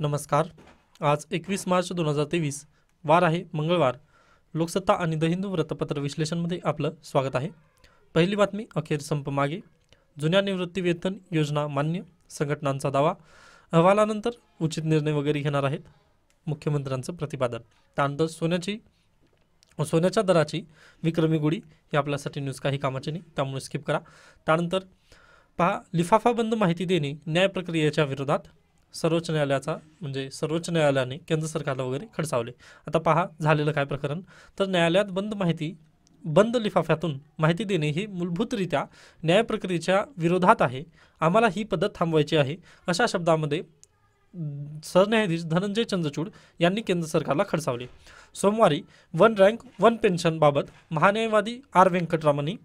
नमस्कार आज एकवीस मार्च दोन हजार तेवीस वार आहे मंगळवार लोकसत्ता आणि द हिंदू वृत्तपत्र विश्लेषणमध्ये आपलं स्वागत आहे पहिली बातमी अखेर संप मागे जुन्या निवृत्तीवेतन योजना मान्य संघटनांचा दावा अहवालानंतर उचित निर्णय वगैरे घेणार आहेत मुख्यमंत्र्यांचं प्रतिपादन त्यानंतर सोन्याची सोन्याच्या दराची विक्रमी गुढी ही आपल्यासाठी न्यूज काही कामाची नाही त्यामुळे स्किप करा त्यानंतर पहा लिफाफा बंद माहिती देणे न्याय प्रक्रियेच्या विरोधात सर्वोच्च न्यायालयाचा म्हणजे सर्वोच्च न्यायालयाने केंद्र सरकारला वगैरे खडसावले आता पहा झालेलं काय प्रकरण तर न्यायालयात बंद माहिती बंद लिफाफ्यातून माहिती देणे ही मूलभूतरित्या न्यायप्रक्रियेच्या विरोधात आहे आम्हाला ही पद्धत थांबवायची आहे अशा शब्दामध्ये सरन्यायाधीश धनंजय चंद्रचूड यांनी केंद्र सरकारला खडसावले सोमवारी वन रँक वन पेन्शनबाबत महान्यायवादी आर व्यंकटरामनी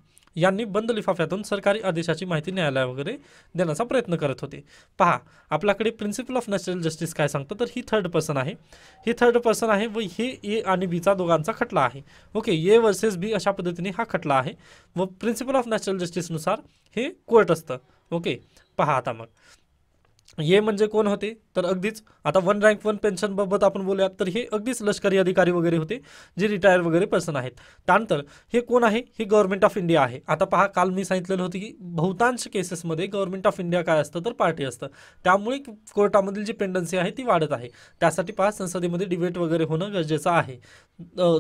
यांनी बंद लिफाफ्यातून सरकारी आदेशाची माहिती न्यायालया वगैरे देण्याचा प्रयत्न करत होते पहा आपल्याकडे प्रिन्सिपल ऑफ नॅचरल जस्टिस काय सांगतं तर ही थर्ड पर्सन आहे ही थर्ड पर्सन आहे व हे ए आणि बीचा दोघांचा खटला आहे ओके ए वर्सेस बी अशा पद्धतीने हा खटला आहे व प्रिन्सिपल ऑफ नॅचरल जस्टिसनुसार हे कोर्ट असतं ओके पहा आता मग ये म्हणजे कोण होते तर अगदीच आता वन रँक वन पेन्शनबाबत आपण बोलूयात तर हे अगदीच लष्करी अधिकारी वगैरे होते जे रिटायर वगैरे पर्सन आहेत त्यानंतर हे कोण आहे हे गव्हर्नमेंट ऑफ इंडिया आहे आता पहा काल मी सांगितलेलं होतं की बहुतांश केसेसमध्ये गव्हर्नमेंट ऑफ इंडिया काय असतं तर पार्टी असतं त्यामुळे कोर्टामधील जी पेंडन्सी आहे ती वाढत आहे त्यासाठी पहा संसदेमध्ये डिबेट वगैरे होणं गरजेचं आहे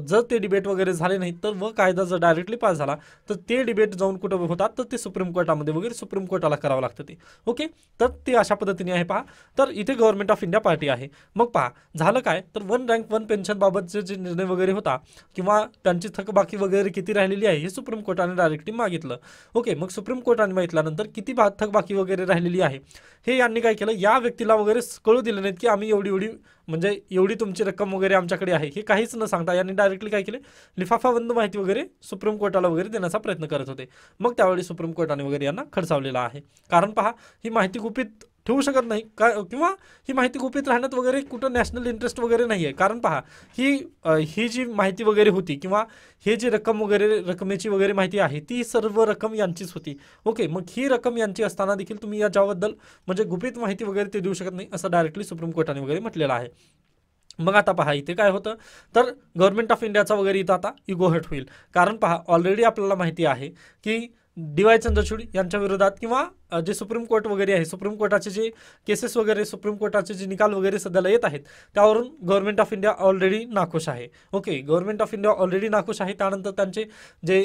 जर ते डिबेट वगैरे झाले नाही तर व कायदा जर डायरेक्टली पास झाला तर ते डिबेट जाऊन कुठं होतात तर ते सुप्रीम कोर्टामध्ये वगैरे सुप्रीम कोर्टाला करावं लागतं ते ओके तर ते अशा पद्धतीने आहे पहा तर इथे गव्हर्नमेंट ऑफ इंडिया पार्टी आहे मग पहा झालं काय तर वन रँक वन पेन्शनबाबतचे जे निर्णय वगैरे होता किंवा त्यांची थकबाकी वगैरे किती राहिलेली आहे हे सुप्रीम कोर्टाने डायरेक्टली मागितलं ओके मग सुप्रीम कोर्टाने मागितल्यानंतर किती बा थकबाकी वगैरे राहिलेली आहे हे यांनी काय केलं या व्यक्तीला वगैरे कळू दिलं नाहीत की आम्ही एवढी एवढी म्हणजे एवढी तुमची रक्कम वगैरे आमच्याकडे आहे हे काहीच न सांगता यांनी डायरेक्टली काय केले लिफाफाबंद माहिती वगैरे सुप्रीम कोर्टाला वगैरे देण्याचा प्रयत्न करत होते मग त्यावेळी सुप्रीम कोर्टाने वगैरे यांना खडसावलेला आहे कारण पहा ही माहिती गुपित ठेवू शकत नाही का किंवा ही माहिती गुपित राहण्यात वगैरे कुठं नॅशनल इंटरेस्ट वगैरे नाही आहे कारण पहा ही ही जी माहिती वगैरे होती किंवा हे जी रक्कम वगैरे रकमेची वगैरे माहिती आहे ती सर्व रक्कम यांचीच होती ओके मग ही रक्कम यांची असताना देखील तुम्ही याच्याबद्दल म्हणजे गुपित माहिती वगैरे ते देऊ शकत नाही असं डायरेक्टली सुप्रीम कोर्टाने वगैरे म्हटलेलं आहे मग आता पहा इथे काय होतं तर गव्हर्नमेंट ऑफ इंडियाचा वगैरे इथं आता इगोहट होईल कारण पहा ऑलरेडी आपल्याला माहिती आहे की डी वाय चंद्रचूड यांच्या विरोधात किंवा जे सुप्रीम कोर्ट वगैरे आहे सुप्रीम कोर्टाचे जे केसेस वगैरे सुप्रीम कोर्टाचे जे निकाल वगैरे सध्याला येत आहेत त्यावरून गव्हर्नमेंट ऑफ इंडिया ऑलरेडी नाखुश आहे okay government of India already नाखुश आहे त्यानंतर त्यांचे जे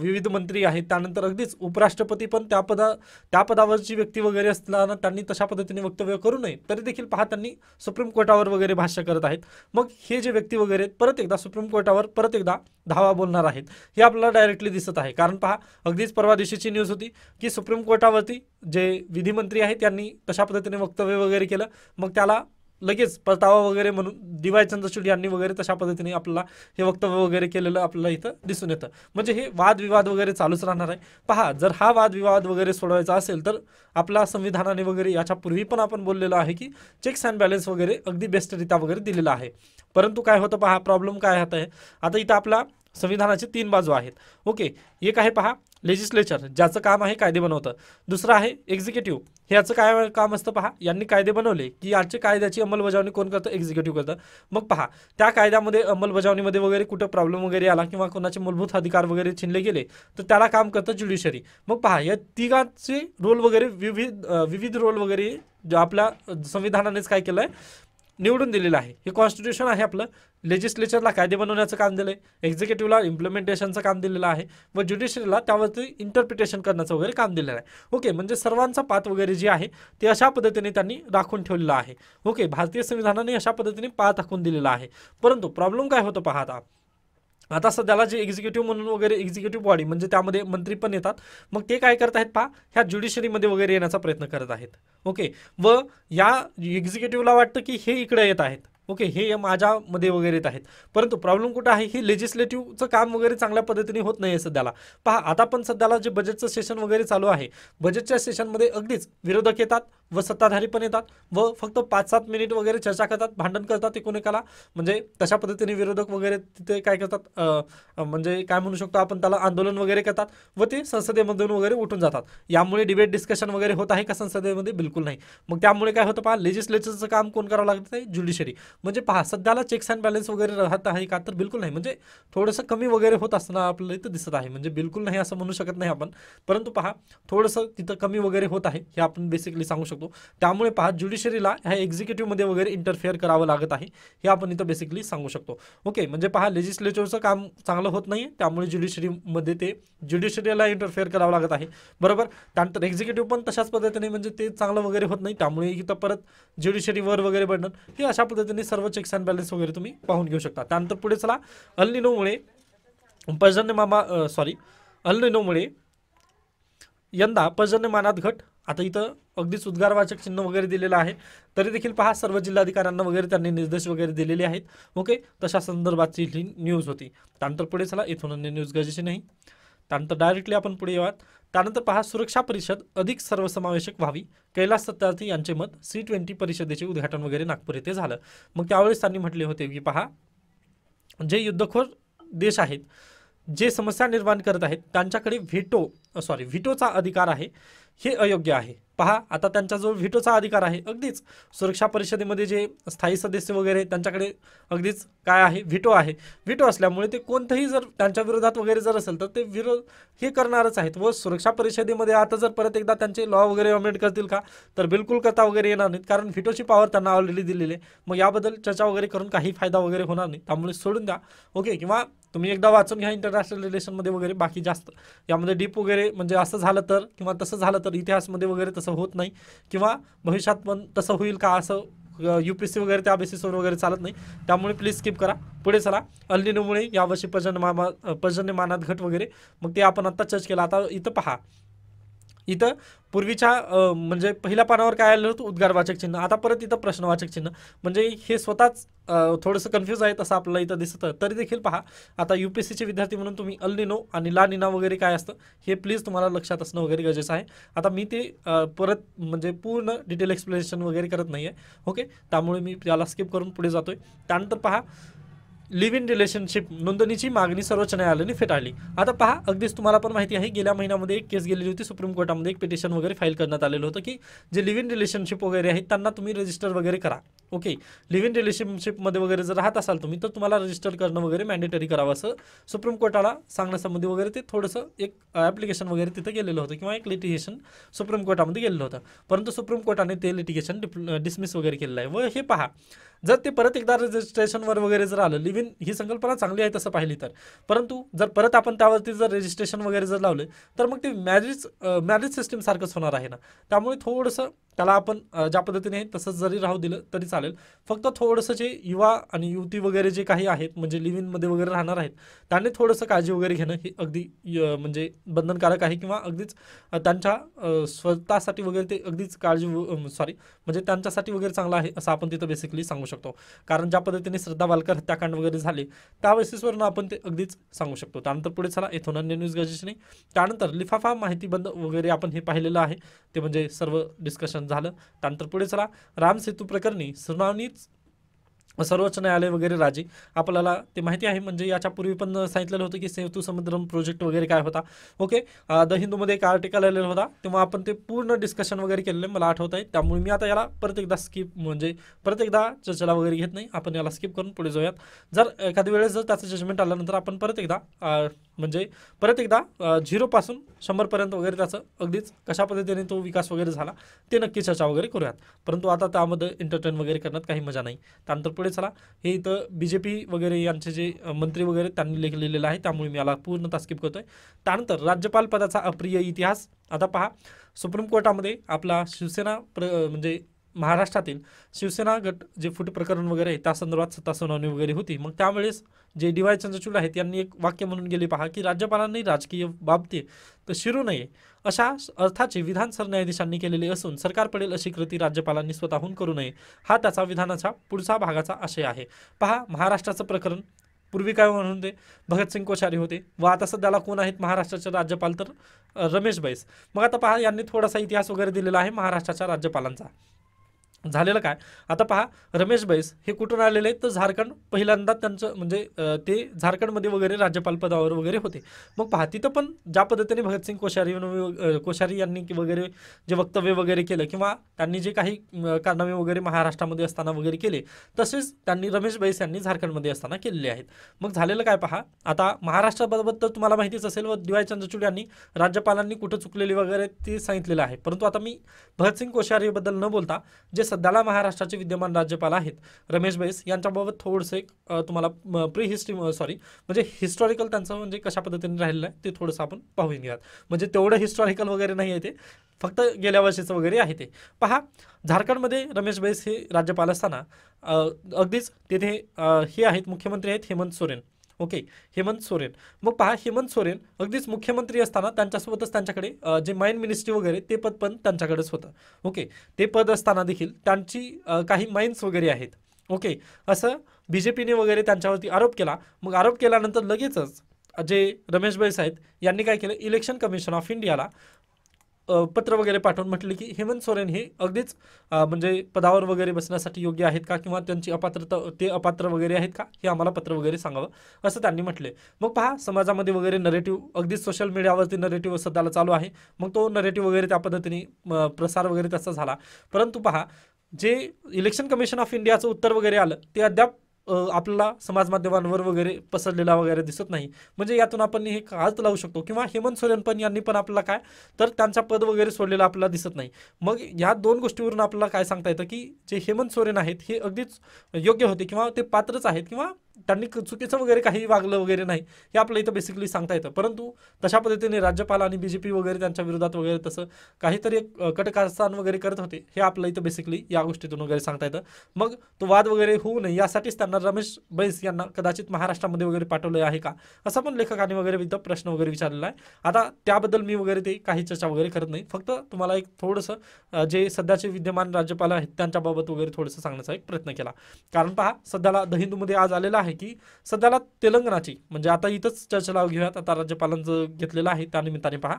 विविध मंत्री आहेत त्यानंतर अगदीच उपराष्ट्रपती पण त्या पदा त्या पदावरची व्यक्ती वगैरे असताना त्यांनी तशा पद्धतीने वक्तव्य करू नये तरी देखील पहा त्यांनी सुप्रीम कोर्टावर वगैरे भाष्य करत आहेत मग हे जे व्यक्ती वगैरे परत एकदा सुप्रीम कोर्टावर परत एकदा धावा बोलणार आहेत हे आपल्याला डायरेक्टली दिसत आहे कारण पहा अगदीच परवा दिवशीची न्यूज होती की सुप्रीम कोर्टावरती जे विधिमंत्री आहेत त्यांनी तशा पद्धतीने वक्तव्य वगैरे केलं मग त्याला लगेच परतावा वगैरे म्हणून दिवाय चंद्रचूड यांनी वगैरे तशा पद्धतीने आपल्याला हे वक्तव्य वगैरे केलेलं आपल्याला इथं दिसून येतं म्हणजे हे वादविवाद वगैरे चालूच राहणार आहे पहा जर हा वादविवाद वगैरे सोडवायचा असेल तर आपला संविधानाने वगैरे याच्यापूर्वी पण आपण बोललेलं आहे की चेक्स अँड बॅलन्स वगैरे अगदी बेस्टरित्या वगैरे दिलेला आहे परंतु काय होतं पहा प्रॉब्लेम काय होत आहे आता इथं आपला संविधानाचे तीन बाजू आहेत ओके एक आहे पहा लेजिस्लेचर ज्याचं काम आहे कायदे बनवतं दुसरं आहे एक्झिक्युटिव्ह याचं काय काम असतं पहा यांनी कायदे बनवले की याचे कायद्याची अंमलबजावणी कोण करतं एक्झिक्युटिव्ह करतं मग पहा त्या कायद्यामध्ये अंमलबजावणीमध्ये वगैरे कुठं प्रॉब्लेम वगैरे आला किंवा कोणाचे मूलभूत अधिकार वगैरे छिनले गेले तर त्याला काम करतं ज्युडिशरी मग पहा या तिघांचे रोल वगैरे विविध विविध रोल वगैरे आपल्या संविधानानेच काय केलं आहे निवडून दिलेलं आहे हे कॉन्स्टिट्यूशन आहे आपलं लेजिस्लेचरला कायदे बनवण्याचं काम दिलं आहे एक्झिक्युटिव्हला इम्प्लिमेंटेशनचं काम दिलेलं आहे व ज्युडिशरीला त्यावरती इंटरप्रिटेशन करण्याचं वगैरे काम दिलेलं आहे ओके म्हणजे सर्वांचा पात वगैरे जे आहे ते अशा पद्धतीने त्यांनी राखून ठेवलेलं आहे ओके भारतीय संविधानाने अशा पद्धतीने पात राखून दिलेला आहे परंतु प्रॉब्लेम काय होतं पाहता आता सध्याला जे एक्झिक्युटिव्ह म्हणून वगैरे एक्झिक्युटिव्ह बॉडी म्हणजे त्यामध्ये मंत्री पण येतात मग ते काय करत आहेत पहा ह्या ज्युडिशरीमध्ये वगैरे येण्याचा प्रयत्न करत आहेत ओके व या एक्झिक्युटिव्हला वाटतं की हे इकडे येत आहेत ओके हे या माझ्यामध्ये वगैरे आहेत परंतु प्रॉब्लेम कुठं आहे हे लेजिस्लेटिव्हचं काम वगैरे चांगल्या पद्धतीने होत नाही आहे सध्याला पहा आता पण सध्याला जे बजेटचं सेशन वगैरे चालू आहे बजेटच्या सेशनमध्ये अगदीच विरोधक येतात व सत्ताधारी पण येतात व फक्त पाच सात मिनिट वगैरे चर्चा करतात भांडण करतात एकोणेकाला म्हणजे तशा पद्धतीने विरोधक वगैरे तिथे काय करतात म्हणजे काय म्हणू शकतो आपण त्याला आंदोलन वगैरे करतात व ते संसदेमधून वगैरे उठून जातात यामुळे डिबेट डिस्कशन वगैरे होत आहे का संसदेमध्ये बिलकुल नाही मग त्यामुळे काय होतं पहा लेजिस्लेचरचं काम कोण करावं लागतं आहे ज्युडिशरी म्हणजे पहा सध्याला चेक्स अँड बॅलन्स वगैरे राहत आहे का तर बिलकुल नाही म्हणजे थोडंसं कमी वगैरे होत असताना आपल्याला इथं दिसत आहे म्हणजे बिलकुल नाही असं म्हणू शकत नाही आपण परंतु पहा थोडंसं तिथं कमी वगैरे होत आहे हे आपण बेसिकली सांगू शकतो त्यामुळे पहा ज्युडिशरीला ह्या एक्झिक्युटिव्हमध्ये वगैरे इंटरफेअर करावं लागत आहे हे आपण इथं बेसिकली सांगू शकतो ओके म्हणजे पहा लेजिस्लेचरचं काम चांगलं होत नाही त्यामुळे ज्युडिशरीमध्ये ते ज्युडिशरीला इंटरफेअर करावं लागत आहे बरोबर त्यानंतर एक्झिक्युटिव्ह पण तशाच पद्धतीने म्हणजे ते चांगलं वगैरे होत नाही त्यामुळे इथं परत ज्युडिशरीवर वगैरे बनणं हे अशा पद्धतीने मध्ये सर्व चेक्स अँड बॅलन्स वगैरे तुम्ही पाहून घेऊ शकता त्यानंतर पुढे चला मुळे पर्जन्य मामा सॉरी मुळे यंदा पर्जन्यमानात घट आता इथं अगदीच उद्गारवाचक चिन्ह वगैरे दिलेलं आहे तरी देखील पहा सर्व जिल्हाधिकाऱ्यांना वगैरे त्यांनी निर्देश वगैरे दिलेले आहेत ओके तशा संदर्भातची ही न्यूज होती त्यानंतर पुढे चला इथून अन्य न्यूज गरजेची नाही त्यानंतर डायरेक्टली आपण पुढे येऊयात त्यानंतर पहा सुरक्षा परिषद अधिक सर्वसमावेशक व्हावी कैलास सत्यार्थी यांचे मत सी ट्वेंटी परिषदेचे उद्घाटन वगैरे नागपूर येथे झालं मग त्यावेळेस त्यांनी म्हटले होते की पहा जे युद्धखोर देश आहेत जे समस्या निर्माण करत आहेत त्यांच्याकडे व्हिटो सॉरी व्हिटोचा अधिकार आहे हे अयोग्य आहे पहा आता जो व्हिटोचा अधिकार आहे अगदीच सुरक्षा परिषदेमध्ये जे स्थायी सदस्य वगैरे त्यांच्याकडे अगदीच काय आहे व्हिटो आहे व्हिटो असल्यामुळे ते कोणतंही जर त्यांच्या विरोधात वगैरे जर असेल तर ते विरोध हे करणारच आहेत व सुरक्षा परिषदेमध्ये आता जर परत एकदा त्यांचे लॉ वगैरे अमेंड करतील का तर बिलकुल करता वगैरे येणार नाहीत कारण व्हिटोची पॉवर त्यांना ऑलरेडी दिलेली आहे मग याबद्दल चर्चा वगैरे करून काही फायदा वगैरे होणार नाही त्यामुळे सोडून द्या ओके किंवा तुम्ही एकदा वाचून घ्या इंटरनॅशनल रिलेशनमध्ये वगैरे बाकी जास्त यामध्ये डीप वगैरे म्हणजे असं झालं तर किंवा तसं झालं तर इतिहासमध्ये वगैरे तसं होत नाही किंवा भविष्यात पण तसं होईल का असं यू पी सी वगैरे त्या बेसिसवर वगैरे चालत नाही त्यामुळे प्लीज स्किप करा पुढे चला अल्लिनोमुळे यावर्षी पर्जन्यमा पर्जन्यमानात घट वगैरे मग ते आपण आत्ता चर्च केला आता इथं पहा इथं पूर्वीच्या म्हणजे पहिल्या पानावर काय आलेलं होतं उद्गारवाचक चिन्ह आता परत इथं प्रश्नवाचक चिन्ह म्हणजे हे स्वतःच थोडंसं कन्फ्यूज आहे तसं आपल्याला इथं दिसतं तरी देखील पहा आता यू पी सीचे विद्यार्थी म्हणून तुम्ही अल निनो आणि ला निना वगैरे काय असतं हे प्लीज तुम्हाला लक्षात असणं वगैरे गरजेचं आहे आता मी ते परत म्हणजे पूर्ण डिटेल एक्सप्लेनेशन वगैरे करत नाही आहे ओके त्यामुळे मी त्याला स्किप करून पुढे आहे त्यानंतर पहा लिव्ह इन रिलेशनशिप नोंदणीची मागणी सर्वोच्च न्यायालयाने फेटाळली आता पहा अगदीच तुम्हाला पण माहिती आहे गेल्या महिन्यामध्ये एक केस गेलेली होती सुप्रीम कोर्टामध्ये एक पिटिशन वगैरे फाईल करण्यात आलेलं होतं की जे लिव्ह इन रिलेशनशिप वगैरे आहेत त्यांना तुम्ही रजिस्टर वगैरे करा ओके लिव्ह इन रिलेशनशिपमध्ये वगैरे जर राहत असाल तुम्ही तर तुम्हाला रजिस्टर करणं वगैरे मॅन्डेटरी करावं असं सुप्रीम कोर्टाला सांगण्यासंबंधी वगैरे ते थोडंसं एक ॲप्लिकेशन वगैरे तिथं गेलेलं होतं किंवा एक लिटिगेशन सुप्रीम कोर्टामध्ये गेलेलं होतं परंतु सुप्रीम कोर्टाने ते लिटिगेशन डिप डिसमिस वगैरे केलेलं आहे व हे पहा जर ते परत एकदा रजिस्ट्रेशनवर वगैरे जर आलं लिव्ह ही संकल्पना चांगली आहे तसं पाहिली तर परंतु जर परत आपण त्यावरती जर रजिस्ट्रेशन वगैरे जर लावलं तर मग ते मॅरेज मॅरेज सिस्टीमसारखंच होणार आहे ना त्यामुळे थोडंसं त्याला आपण ज्या पद्धतीने तसंच जरी राहू दिलं तरी चालेल फक्त थोडंसं जे युवा आणि युवती वगैरे जे काही आहेत म्हणजे इनमध्ये वगैरे राहणार आहेत त्यांनी थोडंसं काळजी वगैरे घेणं हे अगदी म्हणजे बंधनकारक आहे किंवा अगदीच त्यांच्या स्वतःसाठी वगैरे ते अगदीच काळजी सॉरी म्हणजे त्यांच्यासाठी वगैरे चांगलं आहे असं आपण तिथं बेसिकली सांगू शकतो कारण ज्या पद्धतीने श्रद्धा वालकर हत्याकांड वगैरे झाले त्या बेसिसवरून आपण ते अगदीच सांगू शकतो त्यानंतर पुढे चला येथून अन्य न्यूज गरजेचे त्यानंतर लिफाफा माहिती बंद वगैरे आपण हे पाहिलेलं आहे ते म्हणजे सर्व डिस्कशन झालं त्यानंतर पुढे चला राम सेतू प्रकरणी सुनावणीच सर्वोच्च न्यायालय वगैरे राजे आपल्याला ते माहिती आहे म्हणजे याच्यापूर्वी पूर्वी पण सांगितलेलं होतं की सेतू समुद्रम प्रोजेक्ट वगैरे काय होता ओके द हिंदूमध्ये एक आर्टिकल आलेला होता तेव्हा आपण ते पूर्ण डिस्कशन वगैरे केलेलं मला आठवत आहे त्यामुळे मी आता याला परत एकदा स्किप म्हणजे परत एकदा चर्चेला वगैरे घेत नाही आपण याला स्किप करून पुढे जाऊयात जर एखाद्या वेळेस जर त्याचं जजमेंट आल्यानंतर आपण परत एकदा म्हणजे परत एकदा झिरोपासून शंभरपर्यंत वगैरे त्याचं अगदीच कशा पद्धतीने तो विकास वगैरे झाला ते नक्की चर्चा वगैरे करूयात परंतु आता त्यामध्ये एंटरटेन वगैरे करण्यात काही मजा नाही त्यानंतर पुढे चला हे इथं बी जे पी वगैरे यांचे जे मंत्री वगैरे त्यांनी लेख लिहिलेलं आहे त्यामुळे मी याला तास्किप करतो करतोय त्यानंतर राज्यपाल पदाचा अप्रिय इतिहास आता पहा सुप्रीम कोर्टामध्ये आपला शिवसेना प्र म्हणजे महाराष्ट्रातील शिवसेना गट जे फूट प्रकरण वगैरे आहे त्या संदर्भात सत्ता सुनावणी वगैरे होती मग त्यावेळेस जे डी वाय चंद्रचूड आहेत त्यांनी एक वाक्य म्हणून गेले पहा की राज्यपालांनी राजकीय बाबतीत तर शिरू नये अशा अर्थाचे विधान सरन्यायाधीशांनी केलेले असून सरकार पडेल अशी कृती राज्यपालांनी स्वतःहून करू नये हा त्याचा विधानाचा पुढचा भागाचा आशय आहे पहा महाराष्ट्राचं प्रकरण पूर्वी काय म्हणून ते भगतसिंग कोश्यारी होते व आता सध्याला कोण आहेत महाराष्ट्राचे राज्यपाल तर रमेश बैस मग आता पहा यांनी थोडासा इतिहास वगैरे दिलेला आहे महाराष्ट्राच्या राज्यपालांचा झालेलं काय आता पहा रमेश बैस हे कुठून आलेले आहेत तर झारखंड पहिल्यांदा त्यांचं म्हणजे ते झारखंडमध्ये वगैरे राज्यपाल पदावर वगैरे होते मग पहा तिथं पण ज्या पद्धतीने भगतसिंग कोश्यारी कोश्यारी यांनी वगैरे जे वक्तव्य वगैरे केलं किंवा त्यांनी जे काही कारनामे वगैरे महाराष्ट्रामध्ये असताना वगैरे केले तसेच त्यांनी रमेश बैस यांनी झारखंडमध्ये असताना केलेले आहेत मग झालेलं काय पहा आता महाराष्ट्राबाबत तर तुम्हाला माहितीच असेल व दिवाय चंद्रचूड यांनी राज्यपालांनी कुठं चुकलेली वगैरे ते सांगितलेलं आहे परंतु आता मी भगतसिंग कोश्यारीबद्दल न बोलता जे सध्याला महाराष्ट्राचे विद्यमान राज्यपाल आहेत रमेश बैस यांच्याबाबत थोडंसं एक तुम्हाला प्री हिस्ट्री सॉरी म्हणजे हिस्टॉरिकल त्यांचं म्हणजे कशा पद्धतीने राहिलेलं आहे ते थोडंसं आपण पाहून घेऊयात म्हणजे तेवढं हिस्टॉरिकल वगैरे नाही आहे ते फक्त गेल्या वर्षीचं वगैरे आहे ते पहा झारखंडमध्ये रमेश बैस हे राज्यपाल असताना अगदीच तिथे हे आहेत मुख्यमंत्री आहेत हेमंत सोरेन ओके हेमंत सोरेन मग पहा हेमंत सोरेन अगदीच मुख्यमंत्री असताना त्यांच्यासोबतच त्यांच्याकडे जे माइंड मिनिस्ट्री वगैरे ते पद पण त्यांच्याकडेच होतं ओके ते पद असताना देखील त्यांची काही माइन्स वगैरे आहेत ओके असं बी जे पीने वगैरे त्यांच्यावरती आरोप केला मग आरोप केल्यानंतर लगेचच जे रमेश बैस आहेत यांनी काय केलं इलेक्शन कमिशन ऑफ इंडियाला पत्र वगैरे पाठवून म्हटले की हेमंत सोरेन हे अगदीच म्हणजे पदावर वगैरे बसण्यासाठी योग्य आहेत का किंवा त्यांची अपात्रता ते अपात्र वगैरे आहेत का हे आम्हाला पत्र वगैरे सांगावं असं त्यांनी म्हटले मग पहा समाजामध्ये वगैरे नरेटिव्ह अगदीच सोशल मीडियावरती नरेटिव्ह सध्याला चालू आहे मग तो नरेटिव्ह वगैरे त्या पद्धतीने प्रसार वगैरे त्याचा झाला परंतु पहा जे इलेक्शन कमिशन ऑफ इंडियाचं उत्तर वगैरे आलं ते अद्याप आपल्याला समाज माध्यमांवर वगैरे पसरलेला वगैरे दिसत नाही म्हणजे यातून आपण हे हात लावू शकतो किंवा हेमंत सोरेन पण यांनी पण आपल्याला काय तर त्यांचा पद वगैरे सोडलेला आपल्याला दिसत नाही मग या दोन गोष्टीवरून आपल्याला काय सांगता येतं की जे हेमंत सोरेन आहेत हे अगदीच योग्य होते किंवा ते पात्रच आहेत किंवा त्यांनी चुकीचं वगैरे काही वागलं वगैरे नाही हे आपलं इथं बेसिकली सांगता येतं परंतु तशा पद्धतीने राज्यपाल आणि बी जे पी वगैरे त्यांच्या विरोधात वगैरे तसं काहीतरी कटकारस्थान वगैरे करत होते हे आपलं इथं बेसिकली या गोष्टीतून वगैरे सांगता येतं मग तो वाद वगैरे होऊ नये यासाठीच त्यांना रमेश बैस यांना कदाचित महाराष्ट्रामध्ये वगैरे पाठवलं आहे का असं पण लेखकाने वगैरे विविध प्रश्न वगैरे विचारलेला आहे आता त्याबद्दल मी वगैरे ते काही चर्चा वगैरे करत नाही फक्त तुम्हाला एक थोडंसं जे सध्याचे विद्यमान राज्यपाल आहेत त्यांच्याबाबत वगैरे थोडंसं सांगण्याचा एक प्रयत्न केला कारण पहा सध्याला द हिंदूमध्ये आज आलेला आहे आहे की सध्याला तेलंगणाची म्हणजे आता इथंच चर्चा लावून घेऊयात आता राज्यपालांचं घेतलेलं आहे त्यानिमित्ताने पहा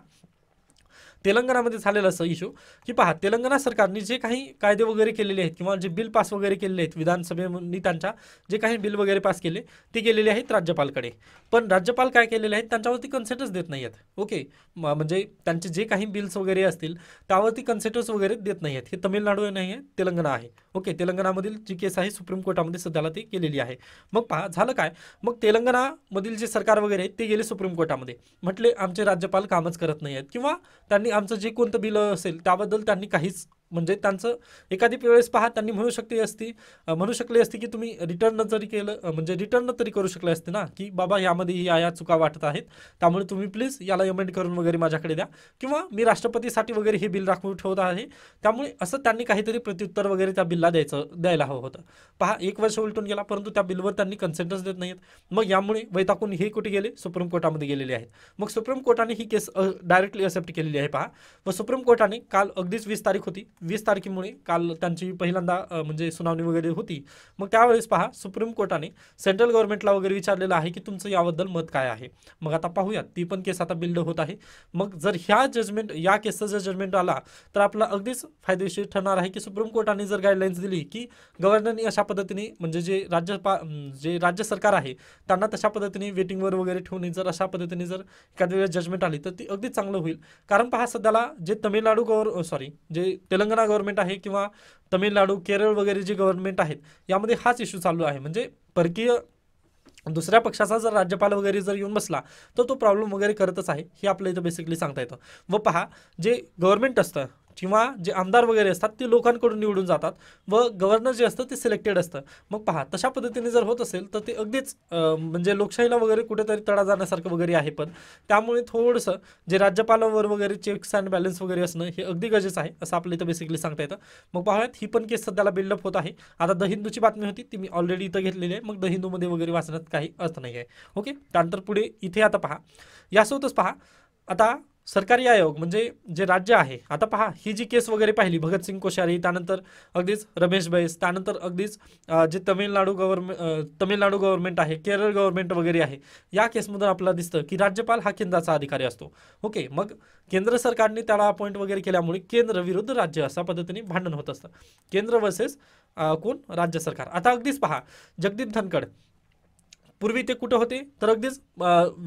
तेलंगणामध्ये झालेलं असं इशू की पहा तेलंगणा सरकारने जे काही कायदे वगैरे केलेले आहेत किंवा जे बिल पास वगैरे केलेले आहेत विधानसभेने त्यांच्या जे काही बिल वगैरे पास केले ते केलेले आहेत राज्यपालकडे पण राज्यपाल काय केलेले आहेत त्यांच्यावरती कन्सेटच देत नाही आहेत ओके म्हणजे त्यांचे जे काही बिल्स वगैरे असतील त्यावरती कन्सेटच वगैरे देत नाही आहेत हे तमिळनाडू नाही आहे तेलंगणा आहे ओके तेलंगणामधील जी केस आहे सुप्रीम कोर्टामध्ये सध्याला ती केलेली आहे मग पहा झालं काय मग तेलंगणामधील जे सरकार वगैरे आहेत ते गेले सुप्रीम कोर्टामध्ये म्हटले आमचे राज्यपाल कामच करत नाही आहेत किंवा त्यांनी आमचं जे कोणतं बिल असेल त्याबद्दल त्यांनी काहीच म्हणजे त्यांचं एखादी वेळेस पहा त्यांनी म्हणू शकली असती म्हणू शकली असती की तुम्ही रिटर्न जरी केलं म्हणजे रिटर्न तरी करू शकले असते ना की बाबा यामध्ये ही या या चुका वाटत आहेत त्यामुळे तुम्ही प्लीज याला एमेंड करून वगैरे माझ्याकडे द्या किंवा मी राष्ट्रपतीसाठी वगैरे हे बिल राखून ठेवत आहे त्यामुळे असं त्यांनी काहीतरी प्रत्युत्तर वगैरे त्या बिलला द्यायचं द्यायला हवं होतं पहा एक वर्ष उलटून गेला परंतु त्या बिलवर त्यांनी कन्सेंटन्स देत नाहीत मग यामुळे वैताकून हे कुठे गेले सुप्रीम कोर्टामध्ये गेलेले आहेत मग सुप्रीम कोर्टाने ही केस डायरेक्टली एक्सेप्ट केलेली आहे पहा व सुप्रीम कोर्टाने काल अगदीच वीस तारीख होती वीस तारखेमुळे काल त्यांची पहिल्यांदा म्हणजे सुनावणी वगैरे होती मग त्यावेळेस पहा सुप्रीम कोर्टाने सेंट्रल गव्हर्नमेंटला वगैरे विचारलेलं आहे की तुमचं याबद्दल मत काय आहे मग आता पाहूयात ती पण केस आता बिल्ड होत आहे मग जर ह्या जजमेंट या केसचा जर जजमेंट आला तर आपला अगदीच फायदेशीर ठरणार आहे की सुप्रीम कोर्टाने जर गाईडलाईन्स दिली की गव्हर्नरनी अशा पद्धतीने म्हणजे जे राज्य जे राज्य सरकार आहे त्यांना तशा पद्धतीने वेटिंगवर वगैरे ठेवणे जर अशा पद्धतीने जर एखाद्या वेळेस जजमेंट आली तर ती अगदीच चांगलं होईल कारण पहा सध्याला जे तमिळनाडू गव्हर सॉरी जे तेलंग तेलंगणा गव्हर्नमेंट आहे किंवा तमिळनाडू केरळ वगैरे जी गव्हर्नमेंट आहेत यामध्ये हाच इश्यू चालू आहे म्हणजे परकीय दुसऱ्या पक्षाचा जर राज्यपाल वगैरे जर येऊन बसला तर तो प्रॉब्लेम वगैरे करतच आहे हे आपल्या इथं बेसिकली सांगता येतं व पहा जे गव्हर्नमेंट असतं किंवा जे आमदार वगैरे असतात ते लोकांकडून निवडून जातात व गव्हर्नर जे असतं ते सिलेक्टेड असतं मग पहा तशा पद्धतीने जर होत असेल तर ते अगदीच म्हणजे लोकशाहीला वगैरे कुठेतरी तडा जाण्यासारखं वगैरे आहे पण त्यामुळे थोडंसं जे राज्यपालांवर वगैरे चेक्स अँड बॅलन्स वगैरे असणं हे अगदी गरजेचं आहे असं आपल्या इथं बेसिकली सांगता येतं मग पाहूयात ही पण केस सध्याला बिल्डअप होत आहे आता द हिंदूची बातमी होती ती मी ऑलरेडी इथं घेतलेली आहे मग द हिंदूमध्ये वगैरे वाचण्यात काही अर्थ नाही आहे ओके त्यानंतर पुढे इथे आता पहा यासोबतच पहा आता सरकारी आयोग म्हणजे जे राज्य आहे आता पहा ही जी केस वगैरे पाहिली भगतसिंग कोश्यारी त्यानंतर अगदीच रमेश बैस त्यानंतर अगदीच जे तमिळनाडू गव्हर्मेंट तमिळनाडू गव्हर्नमेंट आहे केरळ गव्हर्नमेंट वगैरे आहे या केसमधून आपल्याला दिसतं की राज्यपाल हा केंद्राचा अधिकारी असतो ओके मग केंद्र सरकारने त्याला अपॉइंट वगैरे केल्यामुळे केंद्र विरुद्ध राज्य अशा पद्धतीने भांडण होत असतं केंद्र वर्सेस कोण राज्य सरकार आता अगदीच पहा जगदीप धनखड पूर्वी ते कुठे होते तर अगदीच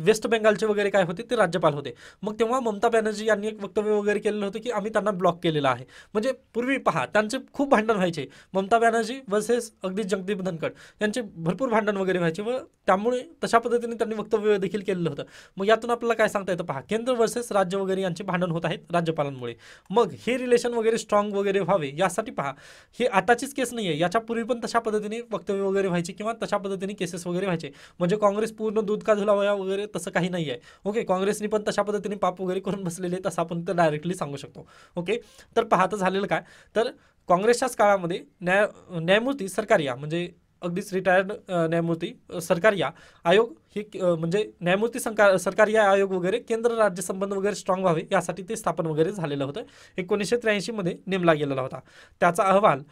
वेस्ट बेंगालचे वगैरे काय होते ते राज्यपाल होते मग तेव्हा ममता बॅनर्जी यांनी एक वक्तव्य वगैरे केलेलं होतं की आम्ही त्यांना ब्लॉक केलेलं आहे म्हणजे पूर्वी पहा त्यांचे खूप भांडण व्हायचे ममता बॅनर्जी वर्सेस अगदी जगदीप धनखड यांचे भरपूर भांडण वगैरे व्हायचे व त्यामुळे तशा पद्धतीने त्यांनी वक्तव्य देखील केलेलं होतं मग यातून आपल्याला काय सांगता येतं पहा केंद्र वर्सेस राज्य वगैरे यांचे भांडण होत आहेत राज्यपालांमुळे मग हे रिलेशन वगैरे स्ट्रॉंग वगैरे व्हावे यासाठी पहा हे आताचीच केस नाही आहे याच्यापूर्वी पण तशा पद्धतीने वक्तव्य वगैरे व्हायचे किंवा तशा पद्धतीने केसेस वगैरे व्हायचे म्हणजे काँग्रेस पूर्ण दूध का धुलावया वगैरे तसं काही नाही आहे ओके काँग्रेसनी पण तशा पद्धतीने पाप वगैरे करून बसलेले तसं आपण तर डायरेक्टली सांगू शकतो ओके तर पाहता झालेलं काय तर काँग्रेसच्याच काळामध्ये न्याय न्यायमूर्ती सरकारिया म्हणजे अगदीच रिटायर्ड न्यायमूर्ती सरकारिया आयोग हे म्हणजे न्यायमूर्ती सरकार सरकारिया आयोग वगैरे केंद्र राज्य संबंध वगैरे स्ट्रॉंग व्हावे यासाठी ते स्थापन वगैरे झालेलं होतं एकोणीसशे त्र्याऐंशीमध्ये नेमला गेलेला होता त्याचा अहवाल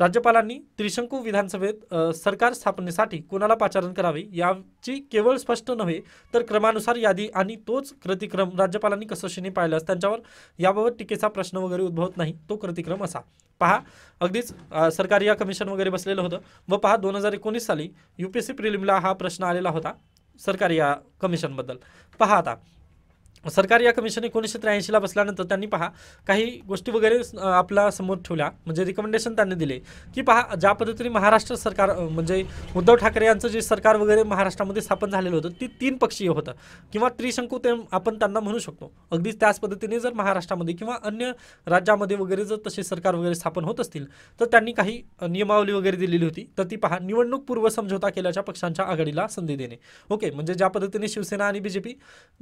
राज्यपालांनी त्रिशंकू विधानसभेत सरकार स्थापनेसाठी कोणाला पाचारण करावे याची केवळ स्पष्ट नव्हे तर क्रमानुसार यादी आणि तोच कृतिक्रम राज्यपालांनी कसोशीने पाहिल्यास त्यांच्यावर याबाबत टीकेचा प्रश्न वगैरे उद्भवत नाही तो कृतिक्रम असा पहा अगदीच सरकारी या कमिशन वगैरे बसलेलं होतं व पहा दोन हजार एकोणीस साली यू पी एस सी प्रिलिमला हा प्रश्न आलेला होता सरकारी या कमिशनबद्दल पहा आता सरकार या कमिशन एकोणीसशे त्र्याऐंशीला बसल्यानंतर त्यांनी पहा काही गोष्टी वगैरे आपल्या समोर ठेवल्या म्हणजे रिकमेंडेशन त्यांनी दिले की पहा ज्या पद्धतीने महाराष्ट्र सरकार म्हणजे उद्धव ठाकरे यांचं जे सरकार वगैरे महाराष्ट्रामध्ये स्थापन झालेलं होतं ती तीन पक्षीय होतं किंवा त्रिशंकू ते आपण त्यांना म्हणू शकतो अगदीच त्याच पद्धतीने जर महाराष्ट्रामध्ये किंवा अन्य राज्यामध्ये वगैरे जर तसे सरकार वगैरे स्थापन होत असतील तर त्यांनी काही नियमावली वगैरे दिलेली होती तर ती पहा निवडणूक पूर्व समझौता केल्याच्या पक्षांच्या आघाडीला संधी देणे ओके म्हणजे ज्या पद्धतीने शिवसेना आणि बीजेपी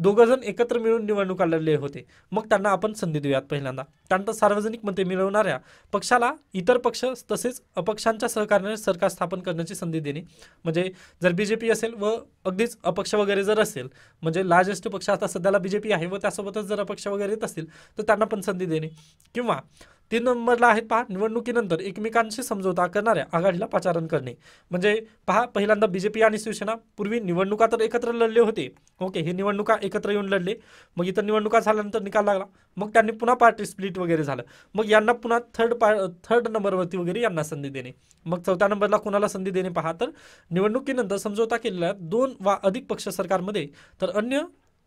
दोघं एकत्र मिळून मिळून निवडणूक आलेले होते मग त्यांना आपण संधी देऊयात पहिल्यांदा त्यानंतर सार्वजनिक मते मिळवणाऱ्या पक्षाला इतर पक्ष तसेच अपक्षांच्या सहकार्याने सरकार स्थापन करण्याची संधी देणे म्हणजे जर बी असेल व अगदीच अपक्ष वगैरे जर असेल म्हणजे लार्जेस्ट पक्ष आता सध्याला बी आहे व त्यासोबतच जर अपक्ष वगैरे येत असतील तर त्यांना पण संधी देणे किंवा तीन नंबरला आहेत पहा निवडणुकीनंतर एकमेकांशी समजोता करणाऱ्या आघाडीला पाचारण करणे म्हणजे पहा पहिल्यांदा बीजेपी आणि शिवसेना पूर्वी निवडणुका तर एकत्र लढले होते ओके हे निवडणुका एकत्र येऊन लढले मग इतर निवडणुका झाल्यानंतर निकाल लागला मग त्यांनी पुन्हा पार्टी स्प्लिट वगैरे झालं मग यांना पुन्हा थर्ड पा थर्ड नंबरवरती वगैरे यांना संधी देणे मग चौथ्या नंबरला कोणाला संधी देणे पहा तर निवडणुकीनंतर समजोता केलेल्या दोन वा अधिक पक्ष सरकारमध्ये तर अन्य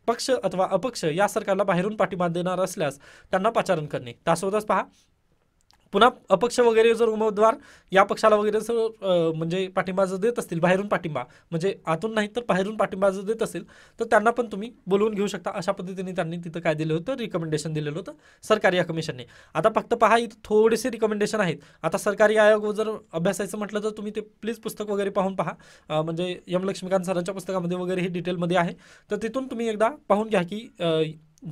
पक्ष अथवा अपक्ष या सरकारला बाहेरून पाठिंबा देणार असल्यास त्यांना पाचारण करणे त्यासोबतच पहा पुन्हा अपक्ष वगैरे जर उमेदवार या पक्षाला वगैरे जर म्हणजे पाठिंबा जर देत असतील बाहेरून पाठिंबा म्हणजे आतून नाही तर बाहेरून पाठिंबा जर देत असेल तर त्यांना पण तुम्ही बोलवून घेऊ शकता अशा पद्धतीने त्यांनी तिथं काय दिलं होतं रिकमेंडेशन दिलेलं होतं सरकारी या कमिशनने आता फक्त पहा इथं थोडेसे रिकमेंडेशन आहेत आता सरकारी आयोग जर अभ्यासायचं म्हटलं तर तुम्ही ते प्लीज पुस्तक वगैरे पाहून पहा म्हणजे यम लक्ष्मीकांत सरांच्या पुस्तकामध्ये वगैरे हे डिटेलमध्ये आहे तर तिथून तुम्ही एकदा पाहून घ्या की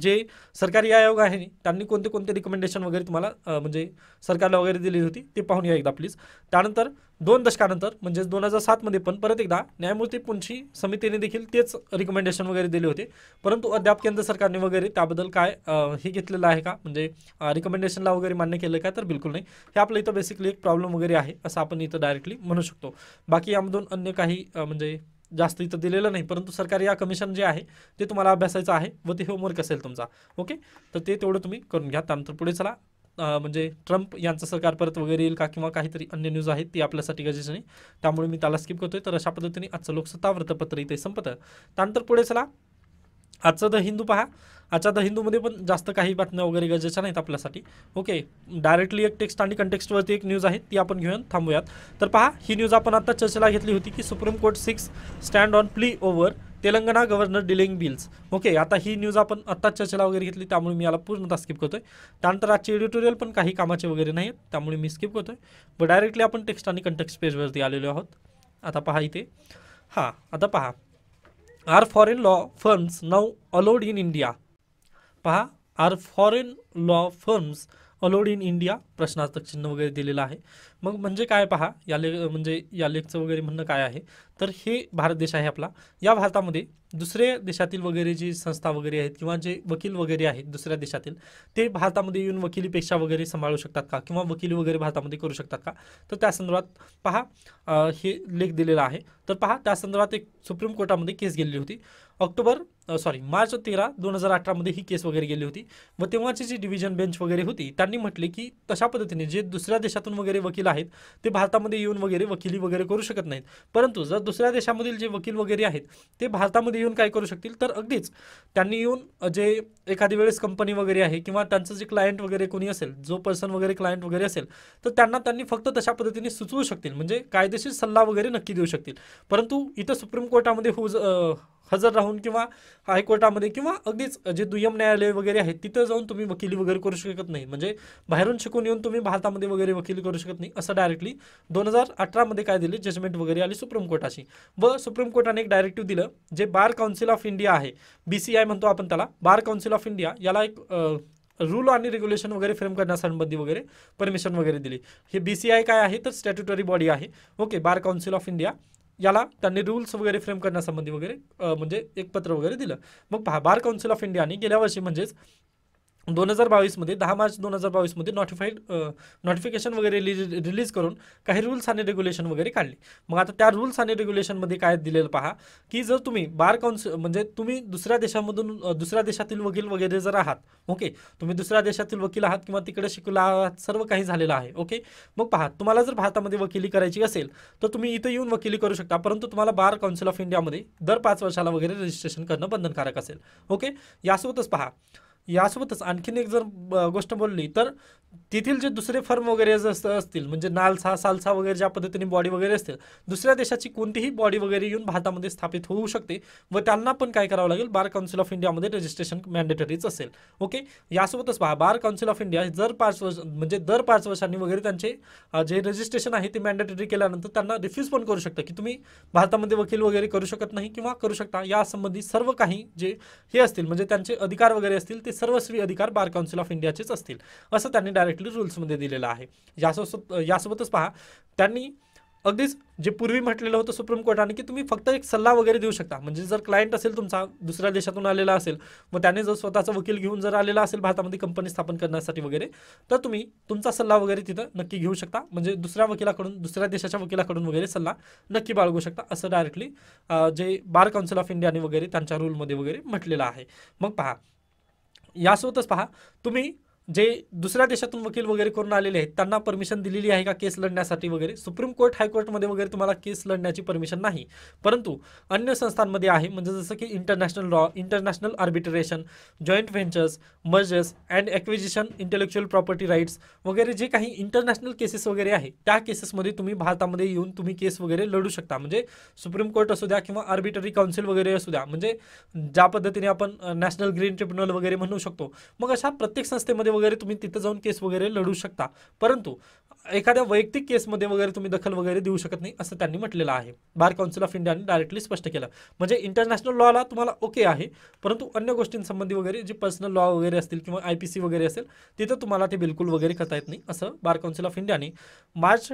जे सरकारी आयोग आहे त्यांनी कोणते कोणते रिकमेंडेशन वगैरे तुम्हाला म्हणजे सरकारला वगैरे दिली होती ते पाहून घ्या एकदा प्लीज त्यानंतर दोन दशकानंतर म्हणजेच दोन हजार सातमध्ये पण परत एकदा न्यायमूर्ती पुंछी समितीने देखील तेच रिकमेंडेशन वगैरे दिले होते परंतु अद्याप केंद्र सरकारने वगैरे त्याबद्दल काय हे घेतलेलं आहे का म्हणजे रिकमेंडेशनला वगैरे मान्य केलं का तर बिलकुल नाही हे आपलं इथं बेसिकली एक प्रॉब्लेम वगैरे आहे असं आपण इथं डायरेक्टली म्हणू शकतो बाकी यामधून अन्य काही म्हणजे जास्त इथं दिलेलं नाही परंतु सरकार या कमिशन जे आहे ते तुम्हाला अभ्यासायचं आहे व ते होमवर्क असेल तुमचा ओके तर ते तेवढं तुम्ही करून घ्या त्यानंतर पुढे चला म्हणजे ट्रम्प यांचं सरकार परत वगैरे येईल का किंवा काहीतरी अन्य न्यूज आहेत ती आपल्यासाठी गरजेची नाही त्यामुळे मी त्याला स्किप करतोय तर अशा पद्धतीने आजचं लोकसत्ता वृत्तपत्र इथे संपतं त्यानंतर पुढे चला आजचं द हिंदू पहा अच्छा आता हिंदूमध्ये पण जास्त काही बातम्या वगैरे गरजेच्या नाहीत आपल्यासाठी ओके डायरेक्टली एक टेक्स्ट आणि कंटेक्स्टवरती एक न्यूज आहे ती आपण घेऊन थांबूयात तर पहा ही न्यूज आपण आता चर्चेला घेतली होती की supreme court seeks stand on plea over Telangana governor delaying bills okay आता ही न्यूज आपण आत्ताच चर्चेला वगैरे घेतली त्यामुळे मी याला पूर्णतः स्किप करतोय त्यानंतर आजचे एडिटोरियल पण काही कामाचे वगैरे नाही आहेत त्यामुळे मी स्किप करतोय बट डायरेक्टली आपण टेक्स्ट आणि कंटेक्स्ट पेजवरती आलेलो आहोत आता पहा इथे हां आता पहा आर फॉरेन लॉ फर्म्स नाव अलोड इन इंडिया पहा are foreign law firms allowed in India प्रश्नार्थक चिन्ह वगैरे दिलेलं आहे मग म्हणजे काय पहा या लेख म्हणजे या लेखचं वगैरे म्हणणं काय आहे तर हे भारत देश आहे आपला या भारतामध्ये दुसरे देशातील वगैरे जी संस्था वगैरे आहेत किंवा जे वकील वगैरे आहेत दुसऱ्या देशातील ते भारतामध्ये येऊन वकिलीपेक्षा वगैरे सांभाळू शकतात का किंवा वकिली वगैरे भारतामध्ये करू शकतात का तर त्या संदर्भात पहा हे लेख दिलेला आहे तर पहा त्या संदर्भात एक सुप्रीम कोर्टामध्ये केस गेलेली होती ऑक्टोबर सॉरी मार्च तेरा दोन हजार अठरामध्ये ही केस वगैरे गेली होती व तेव्हाची जी डिव्हिजन बेंच वगैरे होती त्यांनी म्हटले की तशा पद्धतीने जे दुसऱ्या देशातून वगैरे वकील आहेत ते भारतामध्ये येऊन वगैरे वकिली वगैरे करू शकत नाहीत परंतु जर दुसऱ्या देशामधील जे वकील वगैरे आहेत ते भारतामध्ये येऊन काय करू शकतील तर अगदीच त्यांनी येऊन जे एखादी वेळेस कंपनी वगैरे आहे किंवा त्यांचं जे क्लायंट वगैरे कोणी असेल जो पर्सन वगैरे क्लायंट वगैरे असेल तर त्यांना त्यांनी फक्त तशा पद्धतीने सुचवू शकतील म्हणजे कायदेशीर सल्ला वगैरे नक्की देऊ शकतील परंतु इथं सुप्रीम कोर्टामध्ये होऊ हजर राहून किंवा हायकोर्टामध्ये किंवा अगदीच जे दुय्यम न्यायालय वगैरे आहेत तिथं जाऊन तुम्ही वकिली वगैरे करू शकत नाही म्हणजे बाहेरून शिकून येऊन तुम्ही भारतामध्ये वगैरे वकील करू शकत नाही असं डायरेक्टली दोन हजार अठरामध्ये काय दिले जजमेंट वगैरे आली सुप्रीम कोर्टाशी व सुप्रीम कोर्टाने एक डायरेक्टिव्ह दिलं जे बार काउन्सिल ऑफ इंडिया आहे बी सी आय म्हणतो आपण त्याला बार काउन्सिल ऑफ इंडिया याला एक रूल आणि रेग्युलेशन वगैरे फ्रेम करण्यासंबंधी वगैरे परमिशन वगैरे दिली हे बी सी आय काय आहे तर स्टॅट्युटरी बॉडी आहे okay bar council of India याला त्यांनी रूल्स वगैरे फ्रेम करण्यासंबंधी वगैरे म्हणजे एक पत्र वगैरे दिलं मग बार काउन्सिल ऑफ इंडियाने गेल्या वर्षी म्हणजेच दोन हजार बावीसमध्ये दहा मार्च दोन हजार बावीसमध्ये नोटिफाईड नोटिफिकेशन वगैरे रिलीज करून काही रूल्स आणि रेग्युलेशन वगैरे काढले मग आता त्या रूल्स आणि रेग्युलेशनमध्ये काय दिलेलं पहा की जर तुम्ही बार काउन्सिल म्हणजे तुम्ही दुसऱ्या देशामधून दुसऱ्या देशातील वकील वगैरे जर आहात ओके तुम्ही दुसऱ्या देशातील वकील आहात किंवा तिकडे शिकला आहात सर्व काही झालेलं आहे ओके मग पहा तुम्हाला जर भारतामध्ये वकिली करायची असेल तर तुम्ही इथं येऊन वकिली करू शकता परंतु तुम्हाला बार काउन्सिल ऑफ इंडियामध्ये दर पाच वर्षाला वगैरे रजिस्ट्रेशन करणं बंधनकारक असेल ओके यासोबतच पहा यासोबतच आणखीन एक जर गोष्ट बोलली तर तेथील जे दुसरे फर्म वगैरे असतील म्हणजे नालसा सालसा वगैरे ज्या पद्धतीने बॉडी वगैरे असतील दुसऱ्या देशाची कोणतीही बॉडी वगैरे येऊन भारतामध्ये स्थापित होऊ शकते व त्यांना पण काय करावं लागेल बार काउन्सिल ऑफ इंडियामध्ये रजिस्ट्रेशन मॅन्डेटरीच असेल ओके यासोबतच पहा बार काउन्सिल ऑफ इंडिया जर पाच वर्ष म्हणजे दर पाच वर्षांनी वगैरे त्यांचे जे रजिस्ट्रेशन आहे ते मॅन्डेटरी केल्यानंतर त्यांना रिफ्यूज पण करू शकतं की तुम्ही भारतामध्ये वकील वगैरे करू शकत नाही किंवा करू शकता यासंबंधी सर्व काही जे हे असतील म्हणजे त्यांचे अधिकार वगैरे असतील ते ते सर्वस्वी अधिकार बार काउन्सिल ऑफ इंडियाचेच असतील असं त्यांनी डायरेक्टली रूल्समध्ये दिलेलं आहे यासोबत यासोबतच पहा त्यांनी अगदीच जे पूर्वी म्हटलेलं होतं सुप्रीम कोर्टाने की तुम्ही फक्त एक सल्ला वगैरे देऊ शकता म्हणजे जर क्लायंट असेल तुमचा दुसऱ्या देशातून आलेला असेल मग त्याने जर स्वतःचा वकील घेऊन जर आलेला असेल भारतामध्ये कंपनी स्थापन करण्यासाठी वगैरे तर तुम्ही तुमचा सल्ला वगैरे तिथं नक्की घेऊ शकता म्हणजे दुसऱ्या वकिलाकडून दुसऱ्या देशाच्या वकिलाकडून वगैरे सल्ला नक्की बाळगू शकता असं डायरेक्टली जे बार काउन्सिल ऑफ इंडियाने वगैरे त्यांच्या रूलमध्ये वगैरे म्हटलेलं आहे मग पहा यासोबतच पहा तुम्ही जे दुसऱ्या देशातून वकील वगैरे करून आलेले आहेत त्यांना परमिशन दिलेली आहे का केस लढण्यासाठी वगैरे सुप्रीम कोर्ट हायकोर्टमध्ये वगैरे तुम्हाला केस लढण्याची परमिशन नाही परंतु अन्य संस्थांमध्ये आहे म्हणजे जसं की international law international arbitration joint ventures mergers and acquisition intellectual property rights वगैरे जे काही इंटरनॅशनल केसेस वगैरे आहे त्या केसेसमध्ये तुम्ही भारतामध्ये येऊन तुम्ही केस वगैरे लढू शकता म्हणजे सुप्रीम कोर्ट असू द्या किंवा आर्बिटरी काउन्सिल वगैरे असू द्या म्हणजे ज्या पद्धतीने आपण नॅशनल ग्रीन ट्रिब्युनल वगैरे म्हणू शकतो मग अशा प्रत्येक संस्थेमध्ये केसमध्ये वगैरे तुम्ही तिथं जाऊन केस वगैरे लढू शकता परंतु एखाद्या वैयक्तिक केसमध्ये वगैरे तुम्ही दखल वगैरे देऊ शकत नाही असं त्यांनी म्हटलेलं आहे बार काउन्सिल ऑफ इंडियाने डायरेक्टली स्पष्ट केलं म्हणजे इंटरनॅशनल लॉला तुम्हाला ओके आहे परंतु अन्य गोष्टींसंबंधी वगैरे जे पर्सनल लॉ वगैरे असतील किंवा आय पी सी वगैरे असेल तिथं तुम्हाला ते बिलकुल वगैरे करता येत नाही असं बार काउन्सिल ऑफ इंडियाने मार्च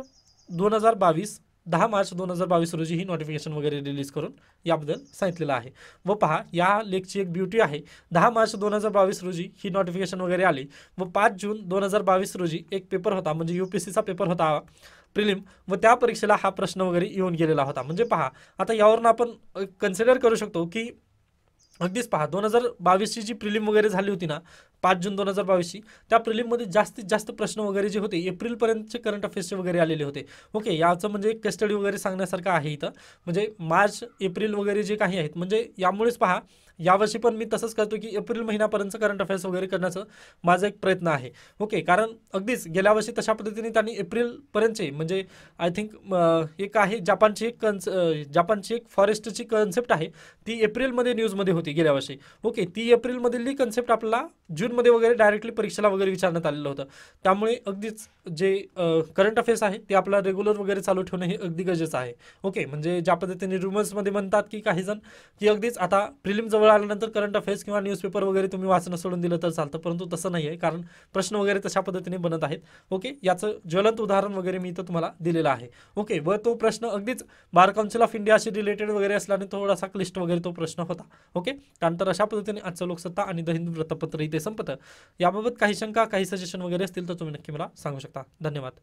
दोन हजार बावीस दहा मार्च दोन हजार बावीस रोजी ही नोटिफिकेशन वगैरे रिलीज करून याबद्दल सांगितलेलं आहे व पहा या लेखची एक ब्युटी आहे दहा मार्च दोन हजार बावीस रोजी ही नोटिफिकेशन वगैरे आली व पाच जून दोन हजार बावीस रोजी एक पेपर होता म्हणजे यू पी सीचा पेपर होता प्रिलिम व त्या परीक्षेला हा प्रश्न वगैरे येऊन गेलेला होता म्हणजे पहा आता यावरून आपण कन्सिडर करू शकतो की अगदीच पहा दोन हजार बावीसची जी प्रिलिम वगैरे झाली होती ना पाच जून दोन हजार बावीसची त्या प्रिलिममध्ये जास्तीत जास्त प्रश्न वगैरे जे होते एप्रिलपर्यंतचे करंट अफेअर्सचे वगैरे आलेले होते ओके याचं म्हणजे कस्टडी वगैरे सांगण्यासारखं आहे इथं म्हणजे मार्च एप्रिल वगैरे जे काही आहेत म्हणजे यामुळेच पहा यावर्षी पण मी तसंच करतो की एप्रिल महिन्यापर्यंत करंट अफेअर्स वगैरे करण्याचं माझा एक प्रयत्न आहे ओके कारण अगदीच गेल्या वर्षी तशा पद्धतीने त्यांनी एप्रिलपर्यंतचे म्हणजे आय थिंक एक आहे जपानची एक कन्स जापानची एक फॉरेस्टची कन्सेप्ट आहे ती एप्रिलमध्ये न्यूजमध्ये होती गेल्या वर्षी ओके ती एप्रिलमधली कन्सेप्ट आपल्याला जूनमध्ये वगैरे डायरेक्टली परीक्षेला वगैरे विचारण्यात आलेलं होतं त्यामुळे अगदीच जे करंट अफेअर्स आहे ते आपला रेग्युलर वगैरे चालू ठेवणं हे अगदी गरजेचं आहे ओके म्हणजे ज्या पद्धतीने रुमर्समध्ये म्हणतात की काही जण की अगदीच आता प्रिलिम जवळ जवळ आल्यानंतर करंट अफेअर्स किंवा न्यूजपेपर वगैरे तुम्ही वाचणं सोडून दिलं तर चालतं परंतु तसं नाही आहे कारण प्रश्न वगैरे तशा पद्धतीने बनत आहेत ओके याचं ज्वलंत उदाहरण वगैरे मी इथं तुम्हाला दिलेलं आहे ओके व तो प्रश्न अगदीच बार काउन्सिल ऑफ इंडियाशी रिलेटेड वगैरे असल्याने थोडासा क्लिष्ट वगैरे तो प्रश्न होता ओके त्यानंतर अशा पद्धतीने आजचं लोकसत्ता आणि द हिंदू वृत्तपत्र इथे संपतं याबाबत काही शंका काही सजेशन वगैरे असतील तर तुम्ही नक्की मला सांगू शकता धन्यवाद